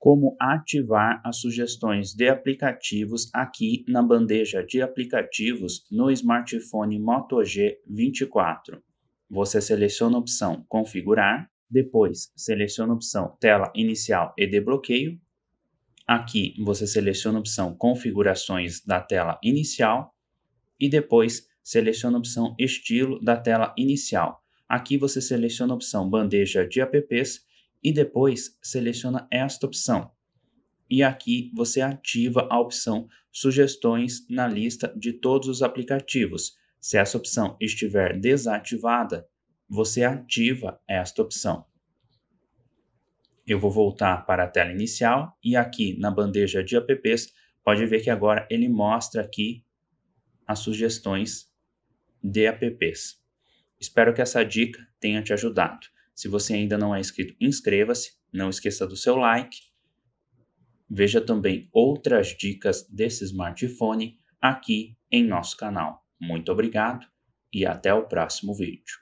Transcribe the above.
como ativar as sugestões de aplicativos aqui na bandeja de aplicativos no smartphone Moto G24. Você seleciona a opção Configurar, depois seleciona a opção Tela Inicial e bloqueio. Aqui você seleciona a opção Configurações da tela inicial e depois seleciona a opção Estilo da tela inicial. Aqui você seleciona a opção Bandeja de apps e depois seleciona esta opção. E aqui você ativa a opção Sugestões na lista de todos os aplicativos. Se essa opção estiver desativada, você ativa esta opção. Eu vou voltar para a tela inicial e aqui na bandeja de apps, pode ver que agora ele mostra aqui as sugestões de apps. Espero que essa dica tenha te ajudado. Se você ainda não é inscrito, inscreva-se. Não esqueça do seu like. Veja também outras dicas desse smartphone aqui em nosso canal. Muito obrigado e até o próximo vídeo.